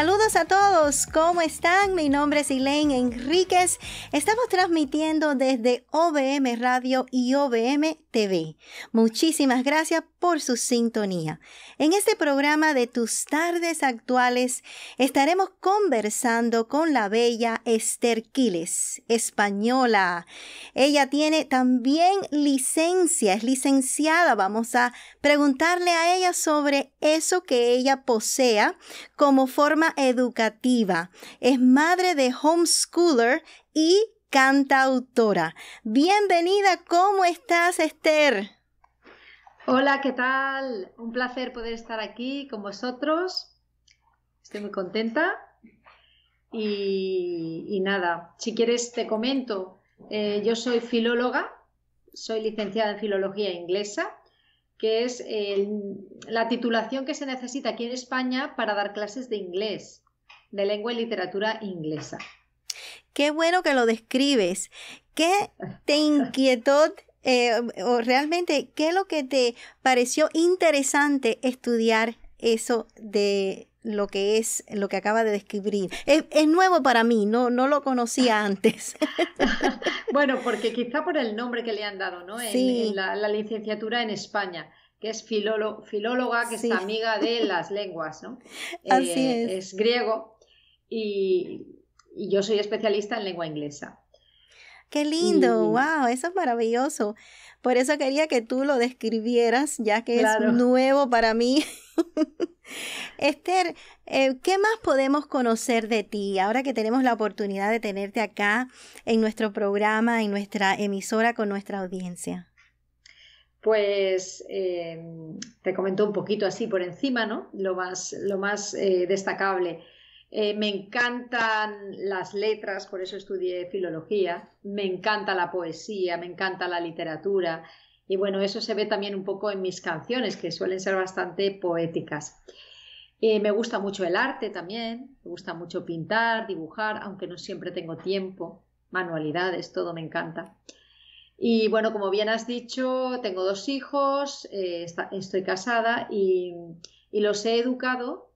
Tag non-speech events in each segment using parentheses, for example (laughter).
Saludos a todos, ¿cómo están? Mi nombre es Elaine Enríquez. Estamos transmitiendo desde OBM Radio y OBM TV. Muchísimas gracias por su sintonía. En este programa de Tus tardes actuales estaremos conversando con la bella Esther Quiles, española. Ella tiene también licencia, es licenciada. Vamos a preguntarle a ella sobre eso que ella posea como forma educativa. Es madre de homeschooler y cantautora. Bienvenida, ¿cómo estás, Esther? Hola, ¿qué tal? Un placer poder estar aquí con vosotros. Estoy muy contenta. Y, nada, si quieres te comento, eh, yo soy filóloga, soy licenciada en filología inglesa que es la titulación que se necesita aquí en España para dar clases de inglés, de lengua y literatura inglesa. Qué bueno que lo describes. ¿Qué te (laughs) inquietó eh, o realmente qué es lo que te pareció interesante estudiar eso de lo que es, lo que acaba de describir. Es, nuevo para mí, no, no lo conocía (laughs) antes. (laughs) bueno, porque quizá por el nombre que le han dado, ¿no? En, la, licenciatura en España, que es filóloga, que es amiga de las lenguas, ¿no? (laughs) Así eh, es. es. griego y, yo soy especialista en lengua inglesa. Qué lindo, wow, eso es maravilloso. Por eso quería que tú lo describieras, ya que es nuevo para mí. (laughs) Esther, eh, ¿qué más podemos conocer de ti ahora que tenemos la oportunidad de tenerte acá en nuestro programa, en nuestra emisora con nuestra audiencia? Pues eh, te comento un poquito así por encima, ¿no? Lo más, lo más eh, destacable. Eh, me encantan las letras, por eso estudié filología, me encanta la poesía, me encanta la literatura y bueno, eso se ve también un poco en mis canciones, que suelen ser bastante poéticas. Eh, me gusta mucho el arte también, me gusta mucho pintar, dibujar, aunque no siempre tengo tiempo, manualidades, todo me encanta. Y bueno, como bien has dicho, tengo dos hijos, eh, estoy casada y los he educado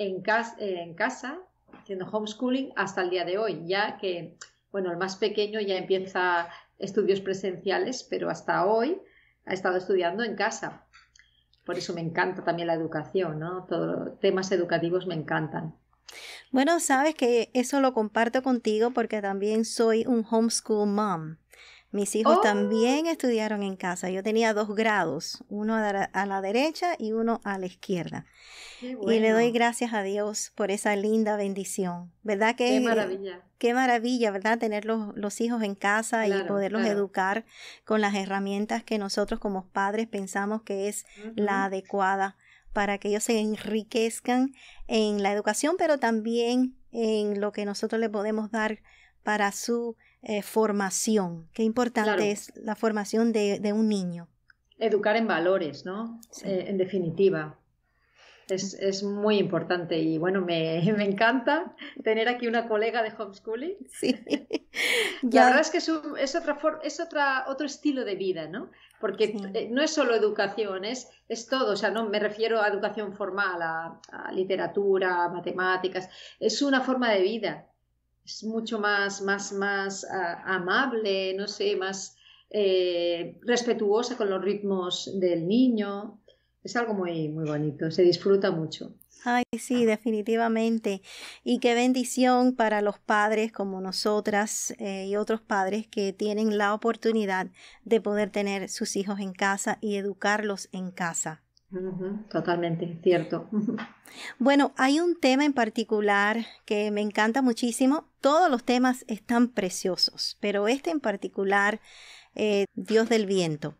en, en casa, haciendo homeschooling hasta el día de hoy, ya que, bueno, el más pequeño ya empieza estudios presenciales, pero hasta hoy ha estado estudiando en casa. Por eso me encanta también la educación, ¿no? Todos temas educativos me encantan. Bueno, sabes que eso lo comparto contigo porque también soy un homeschool mom. Mis hijos también oh. estudiaron en casa. Yo tenía dos grados, uno a la, derecha y uno a la izquierda. Y le doy gracias a Dios por esa linda bendición. ¿Verdad que qué eh, maravilla? qué maravilla, ¿verdad? Tener los, hijos en casa y poderlos educar con las herramientas que nosotros como padres pensamos que es la adecuada para que ellos se enriquezcan en la educación, pero también en lo que nosotros le podemos dar para su eh, formación. Qué importante es la formación de, un niño. Educar en valores, ¿no? Eh, en definitiva. Es, muy importante y bueno, (laughs) me, encanta tener aquí una colega de homeschooling. Sí. (laughs) (laughs) La verdad es que es, otra es otra, otro estilo de vida, ¿no? Porque eh, no es solo educación, es, es todo. O sea, no me refiero a educación formal, a, a literatura, a matemáticas. Es una forma de vida es mucho más, más, más ah, amable, no sé, más eh, respetuosa con los ritmos del niño. Es algo muy, muy bonito, se disfruta mucho. Ay, sí, definitivamente. Y qué bendición para los padres como nosotras eh, y otros padres que tienen la oportunidad de poder tener sus hijos en casa y educarlos en casa. Totalmente, cierto. (laughs) Bueno, hay un tema en particular que me encanta muchísimo. Todos los temas están preciosos, pero este en particular, eh, Dios del Viento,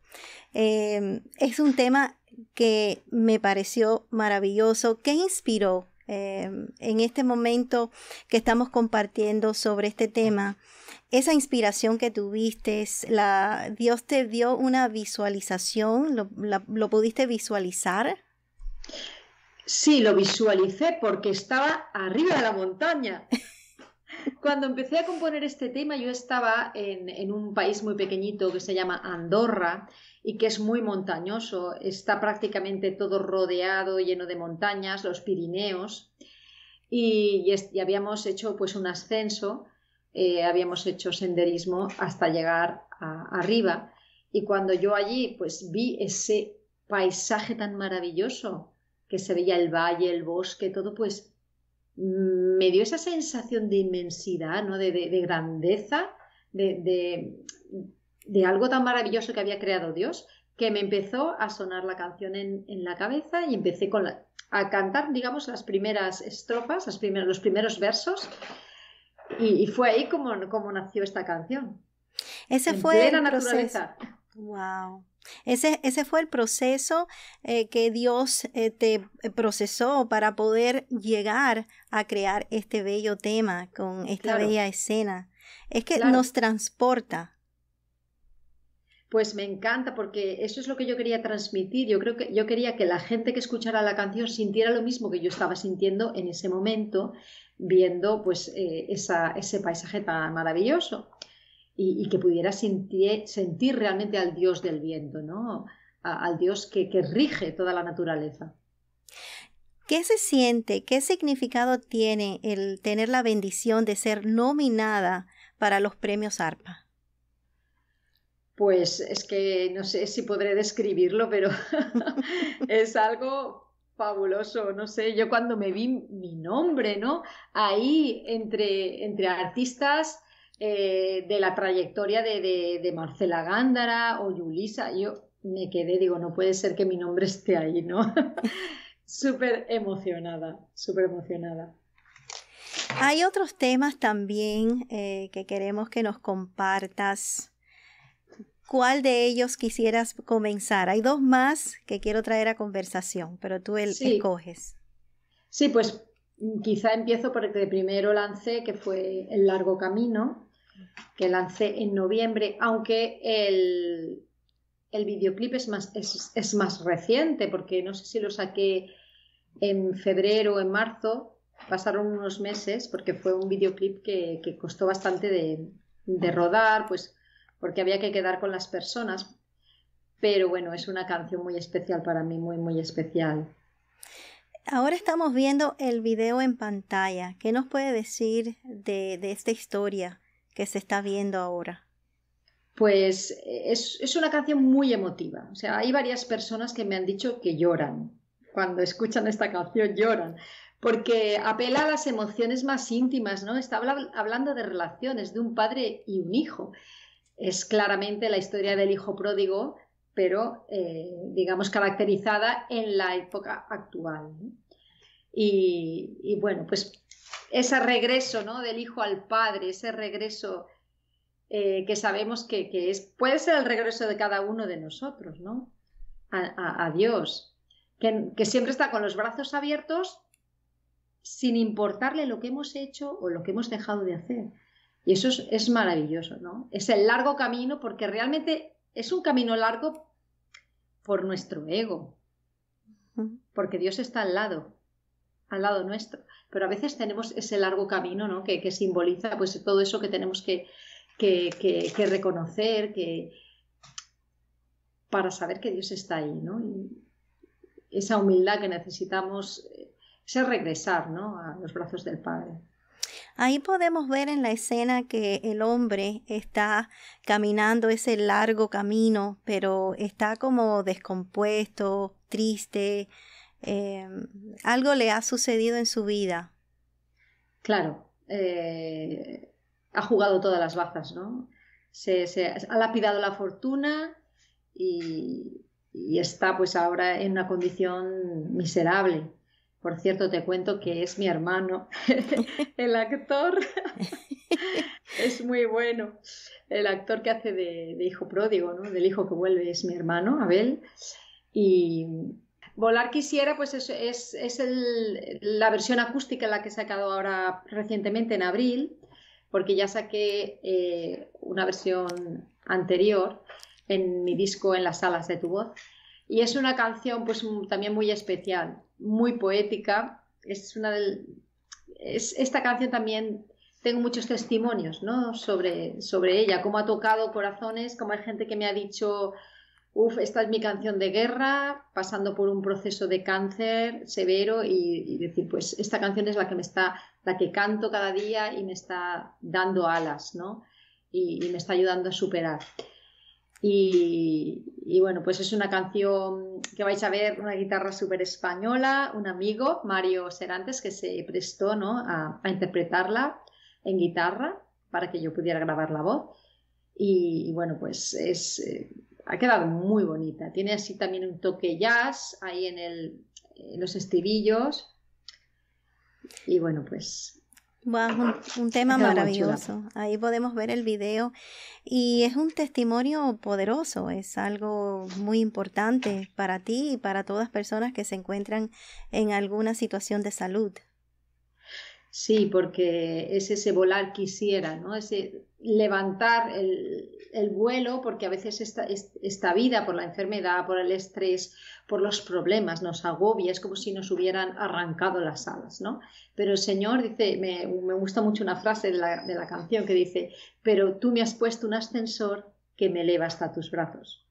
eh, es un tema que me pareció maravilloso, que inspiró Em, en este momento que estamos compartiendo sobre este tema, esa inspiración que tuviste, la, Dios te dio una visualización, ¿lo, pudiste visualizar? Sí, lo visualicé porque estaba arriba de la montaña. (laughs) Cuando empecé a componer este tema, yo estaba en, un país muy pequeñito que se llama Andorra y que es muy montañoso. Está prácticamente todo rodeado, lleno de montañas, los Pirineos. Y, y, habíamos hecho pues un ascenso, eh, habíamos hecho senderismo hasta llegar arriba. Y cuando yo allí pues vi ese paisaje tan maravilloso que se veía el valle, el bosque, todo pues mm, me dio esa sensación de inmensidad, ¿no? de, grandeza, de de algo tan maravilloso que había creado Dios, que me empezó a sonar la canción en, la cabeza y empecé con a cantar, digamos, las primeras estrofas, los primeros versos. Y, fue ahí como, como nació esta canción. Ese fue el proceso. Wow. Ese, ese, fue el proceso eh, que Dios eh, te procesó para poder llegar a crear este bello tema con esta bella escena. Es que nos transporta pues me encanta porque eso es lo que yo quería transmitir. Yo creo que yo quería que la gente que escuchara la canción sintiera lo mismo que yo estaba sintiendo en ese momento, viendo pues eh, ese paisaje tan maravilloso y, que pudiera sentir, sentir, realmente al dios del viento, ¿no? al dios que, que rige toda la naturaleza. ¿Qué se siente? ¿Qué significado tiene el tener la bendición de ser nominada para los premios ARPA? pues es que no sé si podré describirlo, pero (laughs) es algo fabuloso, no sé, yo cuando me vi mi nombre, ¿no? Ahí entre, entre artistas eh, de la trayectoria de, de, Marcela Gándara o Yulisa, yo me quedé, digo, no puede ser que mi nombre esté ahí, ¿no? (laughs) súper emocionada, súper emocionada. Hay otros temas también eh, que queremos que nos compartas ¿Cuál de ellos quisieras comenzar? Hay dos más que quiero traer a conversación, pero tú el, coges. Sí, pues mm, quizá empiezo porque primero lancé, que fue El Largo Camino, que lancé en noviembre, aunque el, el videoclip es más, es, más reciente, porque no sé si lo saqué en febrero o en marzo, pasaron unos meses, porque fue un videoclip que, que costó bastante de, de rodar, pues porque había que quedar con las personas. Pero bueno, es una canción muy especial para mí, muy, muy especial. Ahora estamos viendo el video en pantalla. ¿Qué nos puede decir de, de esta historia que se está viendo ahora? Pues eh, es, es, una canción muy emotiva. O sea, hay varias personas que me han dicho que lloran. Cuando escuchan esta canción lloran. Porque apela a las emociones más íntimas, ¿no? Está hablando de relaciones de un padre y un hijo es claramente la historia del hijo pródigo, pero eh, digamos caracterizada en la época actual. Y, bueno, pues ese regreso ¿no? del hijo al padre, ese regreso eh, que sabemos que, es, puede ser el regreso de cada uno de nosotros, ¿no? A, Dios, que, que siempre está con los brazos abiertos sin importarle lo que hemos hecho o lo que hemos dejado de hacer. Y eso es, maravilloso, ¿no? Es el largo camino porque realmente es un camino largo por nuestro ego, porque Dios está al lado, al lado nuestro. Pero a veces tenemos ese largo camino, ¿no? Que, simboliza pues todo eso que tenemos que, que, que, reconocer, que para saber que Dios está ahí, ¿no? esa humildad que necesitamos, eh, ese regresar, ¿no? A los brazos del Padre. Ahí podemos ver en la escena que el hombre está caminando ese largo camino, pero está como descompuesto, triste, eh, algo le ha sucedido en su vida. Claro, eh, ha jugado todas las bazas, ¿no? Se, se ha lapidado la fortuna y, y está pues ahora en una condición miserable. Por cierto, te cuento que es mi hermano, (laughs) el actor. (laughs) es muy bueno. El actor que hace de, hijo pródigo, ¿no? Del hijo que vuelve es mi hermano, Abel. Y Volar Quisiera, pues es, la versión acústica la que he sacado ahora recientemente en abril, porque ya saqué eh, una versión anterior en mi disco En las alas de tu voz. Y es una canción pues también muy especial, muy poética. Es una esta canción también tengo muchos testimonios sobre, sobre ella, cómo ha tocado corazones, cómo hay gente que me ha dicho, uff, esta es mi canción de guerra, pasando por un proceso de cáncer severo y, decir, pues esta canción es la que me está, la que canto cada día y me está dando alas, ¿no? y me está ayudando a superar. Y, bueno, pues es una canción que vais a ver, una guitarra súper española, un amigo, Mario Serantes, que se prestó a, interpretarla en guitarra para que yo pudiera grabar la voz. Y, bueno, pues es, eh, ha quedado muy bonita. Tiene así también un toque jazz ahí en, el, en los estribillos. Y bueno, pues un, tema maravilloso. Ahí podemos ver el video y es un testimonio poderoso, es algo muy importante para ti y para todas personas que se encuentran en alguna situación de salud. Sí, porque es ese volar quisiera, ¿no? Ese levantar el, vuelo, porque a veces esta, esta, vida por la enfermedad, por el estrés, por los problemas nos agobia, es como si nos hubieran arrancado las alas, ¿no? Pero el Señor dice, me, gusta mucho una frase de la, canción que dice, pero tú me has puesto un ascensor que me eleva hasta tus brazos.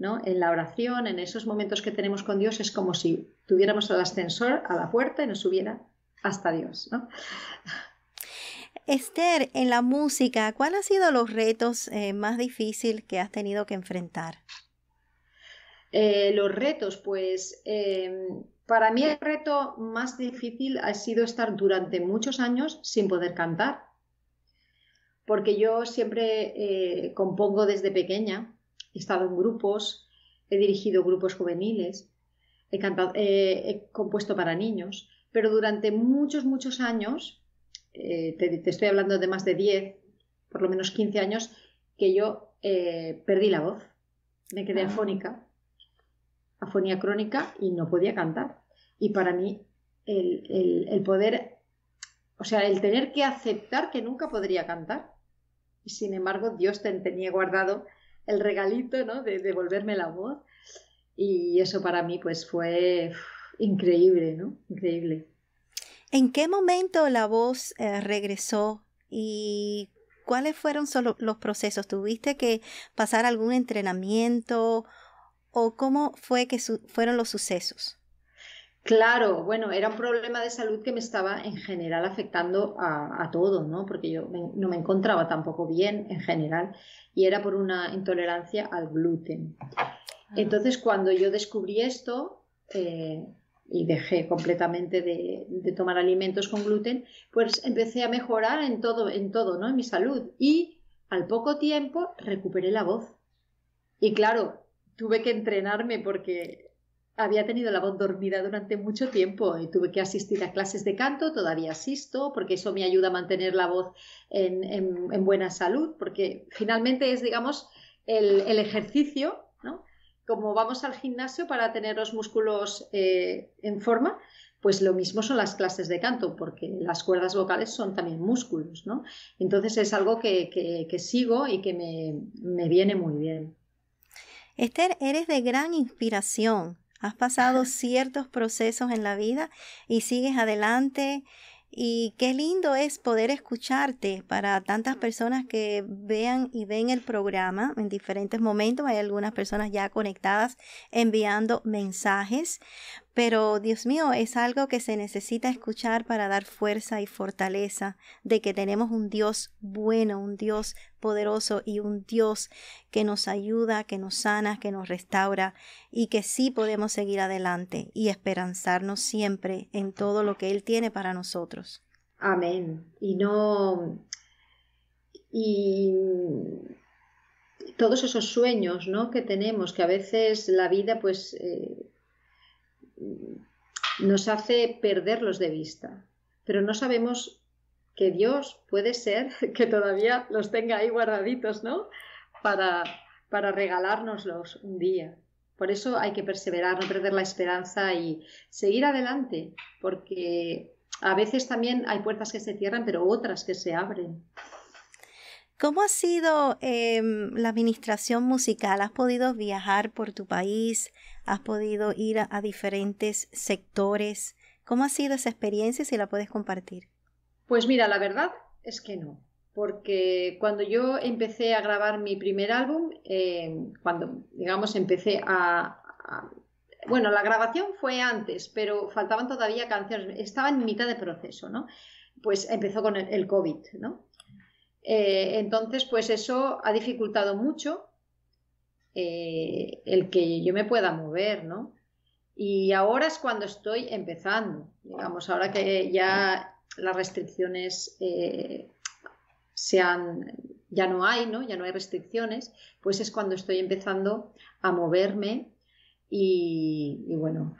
¿No? En la oración, en esos momentos que tenemos con Dios, es como si tuviéramos el ascensor a la puerta y nos subiera hasta Dios. ¿no? Esther, en la música, ¿cuáles han sido los retos eh, más difíciles que has tenido que enfrentar? Eh, los retos, pues em, para mí el reto más difícil ha sido estar durante muchos años sin poder cantar, porque yo siempre eh, compongo desde pequeña, he estado en grupos, he dirigido grupos juveniles, he, cantado, he compuesto para niños, pero durante muchos, muchos años eh, te, estoy hablando de más de 10, por lo menos 15 años, que yo eh, perdí la voz. Me quedé afónica, afonía crónica y no podía cantar. Y para mí el, poder, o sea, el tener que aceptar que nunca podría cantar. Y sin embargo, Dios tenía guardado el regalito, ¿no? De devolverme la voz. Y eso para mí, pues fue increíble, ¿no? Increíble. ¿En qué momento la voz eh, regresó y cuáles fueron los procesos? ¿Tuviste que pasar algún entrenamiento o cómo fue que fueron los sucesos? Claro, bueno, era un problema de salud que me estaba en general afectando a, todos, todo, ¿no? Porque yo no me encontraba tampoco bien en general y era por una intolerancia al gluten. Ah. Entonces, cuando yo descubrí esto, eh, y dejé completamente de, tomar alimentos con gluten, pues empecé a mejorar en todo, en todo, ¿no? En mi salud. Y al poco tiempo recuperé la voz. Y claro, tuve que entrenarme porque había tenido la voz dormida durante mucho tiempo y tuve que asistir a clases de canto, todavía asisto, porque eso me ayuda a mantener la voz en, buena salud, porque finalmente es, digamos, el, el ejercicio como vamos al gimnasio para tener los músculos eh, en forma, pues lo mismo son las clases de canto, porque las cuerdas vocales son también músculos, ¿no? Entonces es algo que, sigo y que me, me, viene muy bien. Esther, eres de gran inspiración. Has pasado (laughs) ciertos procesos en la vida y sigues adelante y qué lindo es poder escucharte para tantas personas que vean y ven el programa en diferentes momentos. Hay algunas personas ya conectadas enviando mensajes, pero, Dios mío, es algo que se necesita escuchar para dar fuerza y fortaleza de que tenemos un Dios bueno, un Dios poderoso y un Dios que nos ayuda, que nos sana, que nos restaura y que sí podemos seguir adelante y esperanzarnos siempre en todo lo que Él tiene para nosotros. Amén. Y no... Y todos esos sueños, ¿no? Que tenemos, que a veces la vida, pues... Eh, Mm, nos hace perderlos de vista, pero no sabemos que Dios puede ser (laughs) que todavía los tenga ahí guardaditos, ¿no? Para, para regalárnoslos un día. Por eso hay que perseverar, no perder la esperanza y seguir adelante, porque a veces también hay puertas que se cierran, pero otras que se abren. ¿Cómo ha sido em, la administración musical? ¿Has podido viajar por tu país? ¿Has podido ir a, diferentes sectores? ¿Cómo ha sido esa experiencia si la puedes compartir? Pues mira, la verdad es que no porque cuando yo empecé a grabar mi primer álbum, em, cuando, digamos, empecé a, Bueno, la grabación fue antes, pero faltaban todavía canciones, estaba en mitad de proceso, ¿no? Pues empezó con el COVID, ¿no? Eh, entonces, pues eso ha dificultado mucho eh, el que yo me pueda mover, ¿no? Y ahora es cuando estoy empezando, digamos, ahora que ya las restricciones eh, se han, ya no hay, ¿no? Ya no hay restricciones, pues es cuando estoy empezando a moverme y, bueno,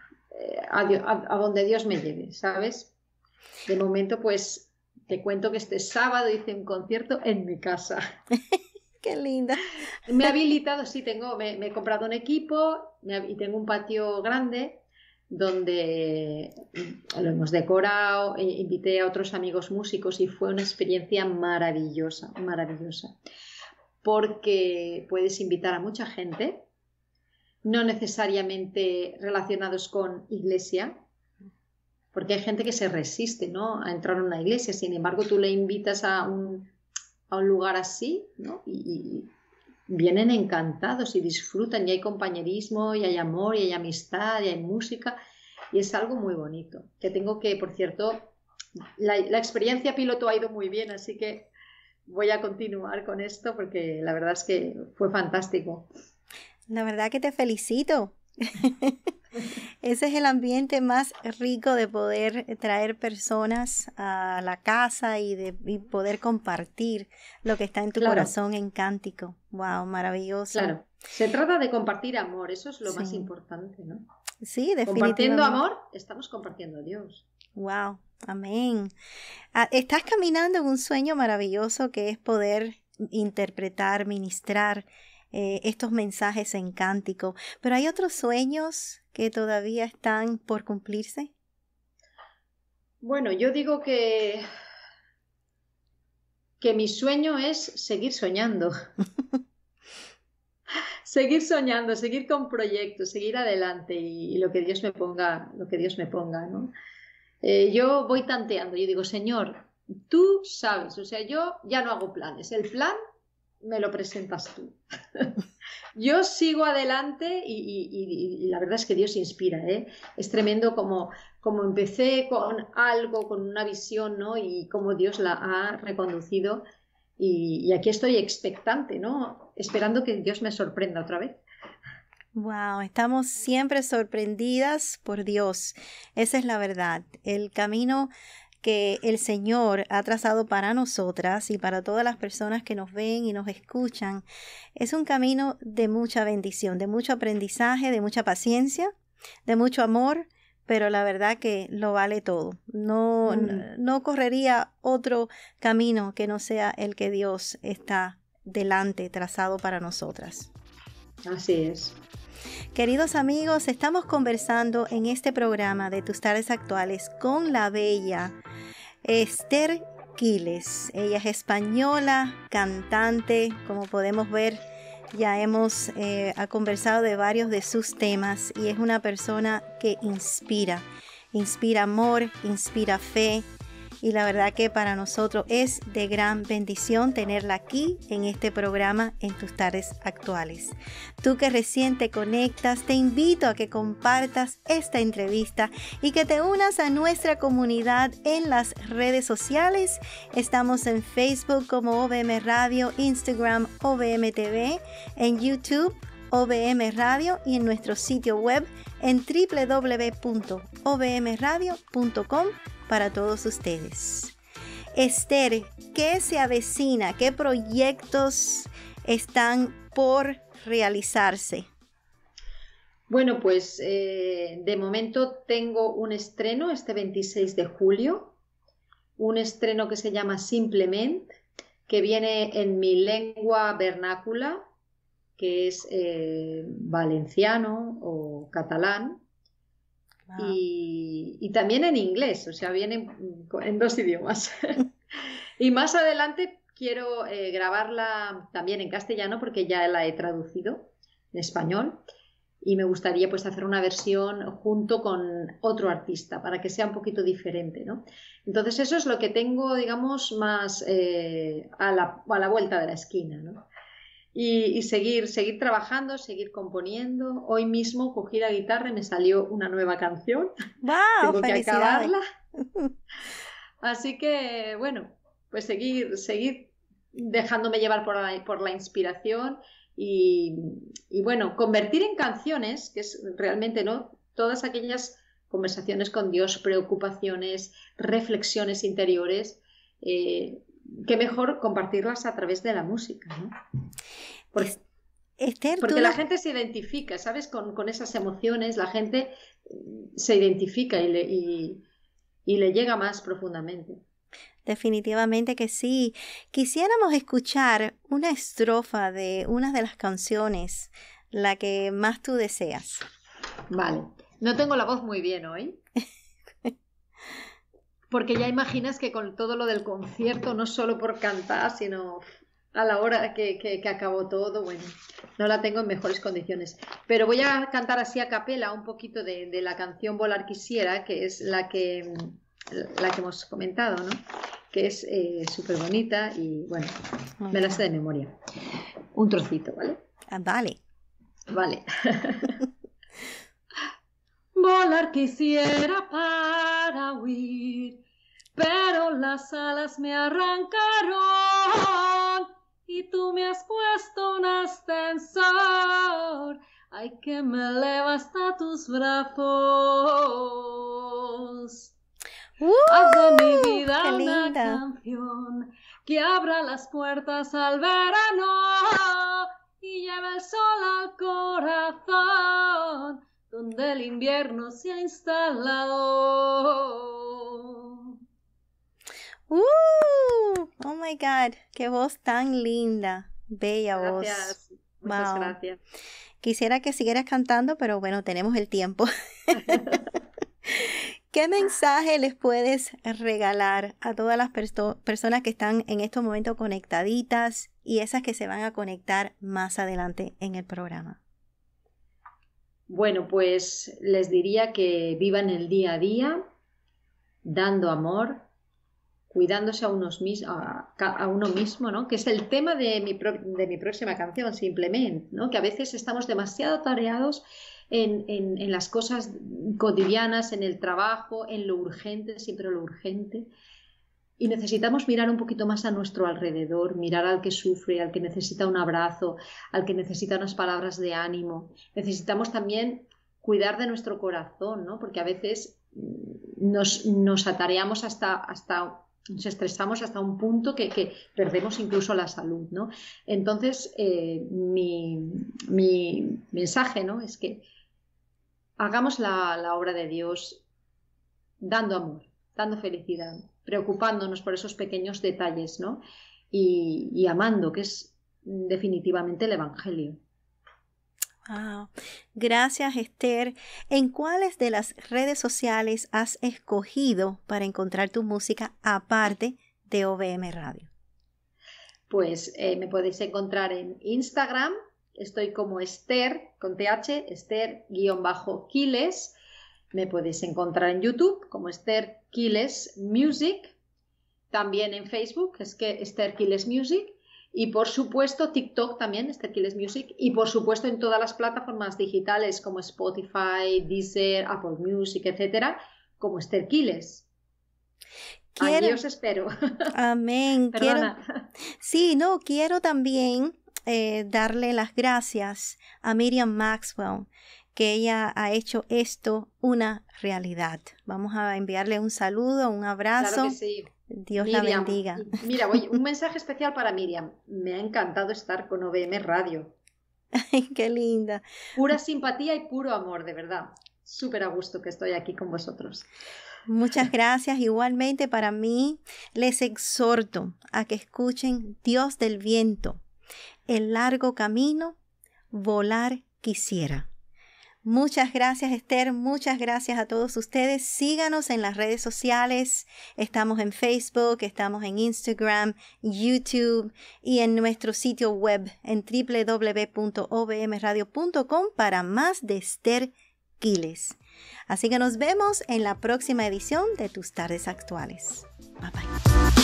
a donde Dios me lleve, ¿sabes? De momento, pues te cuento que este sábado hice un concierto en mi casa. (laughs) Qué linda. Me he habilitado, sí, tengo, me, he comprado un equipo y tengo un patio grande donde mm, lo hemos decorado, e invité a otros amigos músicos y fue una experiencia maravillosa, maravillosa. Porque puedes invitar a mucha gente, no necesariamente relacionados con iglesia, porque hay gente que se resiste ¿no? a entrar a una iglesia, sin embargo tú le invitas a un, lugar así y, vienen encantados y disfrutan y hay compañerismo y hay amor y hay amistad y hay música y es algo muy bonito. Que tengo que, por cierto, la, la, experiencia piloto ha ido muy bien, así que voy a continuar con esto porque la verdad es que fue fantástico. La verdad que te felicito. (laughs) Ese es el ambiente más rico de poder traer personas a la casa y de poder compartir lo que está en tu corazón en cántico. Wow, maravilloso. Claro. Se trata de compartir amor, eso es lo más importante, ¿no? Sí, definitivamente. Compartiendo amor, estamos compartiendo a Dios. Wow, amén. Ah, estás caminando en un sueño maravilloso que es poder interpretar, ministrar eh, estos mensajes en cántico. Pero hay otros sueños que todavía están por cumplirse. Bueno, yo digo que que mi sueño es seguir soñando. (laughs) seguir soñando, seguir con proyectos, seguir adelante y, lo que Dios me ponga, lo que Dios me ponga, ¿no? Eh, yo voy tanteando, yo digo, Señor, tú sabes, o sea, yo ya no hago planes, el plan me lo presentas tú. (laughs) Yo sigo adelante y, la verdad es que Dios inspira, ¿eh? Es tremendo como, como empecé con algo, con una visión, ¿no? Y cómo Dios la ha reconducido. Y, aquí estoy expectante, ¿no? Esperando que Dios me sorprenda otra vez. Wow, estamos siempre sorprendidas por Dios. Esa es la verdad. El camino que el Señor ha trazado para nosotras y para todas las personas que nos ven y nos escuchan es un camino de mucha bendición, de mucho aprendizaje, de mucha paciencia, de mucho amor, pero la verdad que lo vale todo. No, mm. no correría otro camino que no sea el que Dios está delante, trazado para nosotras. Así es. Queridos amigos, estamos conversando en este programa de Tus Tardes Actuales con la bella Esther Quiles. Ella es española, cantante, como podemos ver. Ya hemos eh, ha conversado de varios de sus temas y es una persona que inspira. Inspira amor, inspira fe, y la verdad que para nosotros es de gran bendición tenerla aquí en este programa en tus tardes actuales. Tú que recién te conectas, te invito a que compartas esta entrevista y que te unas a nuestra comunidad en las redes sociales. Estamos en Facebook como OBM Radio, Instagram OBM TV, en YouTube OBM Radio y en nuestro sitio web en www.ovmradio.com para todos ustedes. Esther, ¿qué se avecina? ¿Qué proyectos están por realizarse? Bueno, pues eh, de momento tengo un estreno este 26 de julio, un estreno que se llama Simplemente, que viene en mi lengua vernácula, que es eh, valenciano o catalán, Ah. Y, también en inglés, o sea, viene en dos idiomas. (laughs) y más adelante quiero eh, grabarla también en castellano porque ya la he traducido en español y me gustaría pues hacer una versión junto con otro artista para que sea un poquito diferente, ¿no? Entonces eso es lo que tengo, digamos, más eh, a, la, a, la, vuelta de la esquina, ¿no? y, seguir, seguir trabajando, seguir componiendo. Hoy mismo cogí la guitarra y me salió una nueva canción. Tengo que acabarla. (laughs) Así que, bueno, pues seguir, seguir dejándome llevar por la, por la inspiración y, bueno, convertir en canciones, que es realmente, ¿no? Todas aquellas conversaciones con Dios, preocupaciones, reflexiones interiores, eh, que mejor compartirlas a través de la música, ¿no? Pues, Porque, la gente se identifica, ¿sabes? Con, esas emociones, la gente mm, se identifica y y le llega más profundamente. Definitivamente que sí. Quisiéramos escuchar una estrofa de una de las canciones, la que más tú deseas. Vale. No tengo la voz muy bien hoy. (laughs) Porque ya imaginas que con todo lo del concierto, no solo por cantar, sino a la hora que, que, acabó todo, bueno, no la tengo en mejores condiciones. Pero voy a cantar así a capela un poquito de, la canción Volar Quisiera, que es la que, la que hemos comentado, ¿no? que es eh, súper bonita y bueno, me la sé de memoria. Un trocito, ¿vale? Ah, vale. Vale. (laughs) (laughs) Volar quisiera para huir, pero las alas me arrancaron y tú me has puesto un ascensor. Ay, que me eleva hasta tus brazos. ¡Uh! Haz de mi vida una canción que abra las puertas al verano y lleve el sol al corazón donde el invierno se ha instalado. my God, qué voz tan linda, bella gracias. voz. Muchas gracias. Quisiera que siguieras cantando, pero bueno, tenemos el tiempo. (laughs) ¿Qué mensaje les puedes regalar a todas las personas que están en estos momentos conectaditas y esas que se van a conectar más adelante en el programa? Bueno, pues les diría que vivan el día a día dando amor, cuidándose a, unos a, uno mismo, ¿no? que es el tema de mi, próxima canción, simplemente, ¿no? que a veces estamos demasiado atareados en, las cosas cotidianas, en el trabajo, en lo urgente, siempre lo urgente. Y necesitamos mirar un poquito más a nuestro alrededor, mirar al que sufre, al que necesita un abrazo, al que necesita unas palabras de ánimo. Necesitamos también cuidar de nuestro corazón, ¿no? porque a veces nos, nos atareamos hasta, hasta nos estresamos hasta un punto que, perdemos incluso la salud, ¿no? Entonces, eh, mi, mensaje, ¿no? Es que hagamos la, obra de Dios dando amor, dando felicidad, preocupándonos por esos pequeños detalles, ¿no? y amando, que es definitivamente el Evangelio. Ah, gracias Esther. ¿En cuáles de las redes sociales has escogido para encontrar tu música aparte de OBM Radio? Pues eh, me podéis encontrar en Instagram. Estoy como Esther con TH, esther kiles Me puedes encontrar en YouTube como Esther Kiles Music. También en Facebook, es que Esther Kiles Music y por supuesto, TikTok también, Esther Kiles Music. Y por supuesto, en todas las plataformas digitales como Spotify, Deezer, Apple Music, etcétera, como Esther Kiles. Quiero... espero. (laughs) Amén. Sí, no, quiero también eh, darle las gracias a Miriam Maxwell, que ella ha hecho esto una realidad. Vamos a enviarle un saludo, un abrazo. Dios la bendiga. Mira, voy, un mensaje especial para Miriam. Me ha encantado estar con OBM Radio. (laughs) Ay, qué linda. Pura simpatía y puro amor, de verdad. Súper a gusto que estoy aquí con vosotros. Muchas gracias. Igualmente para mí, les exhorto a que escuchen Dios del viento. El largo camino, volar quisiera. Muchas gracias Esther, muchas gracias a todos ustedes. Síganos en las redes sociales. Estamos en Facebook, estamos en Instagram, YouTube y en nuestro sitio web en www.obmradio.com para más de Esther Quiles. Así que nos vemos en la próxima edición de Tus Tardes Actuales. Bye bye.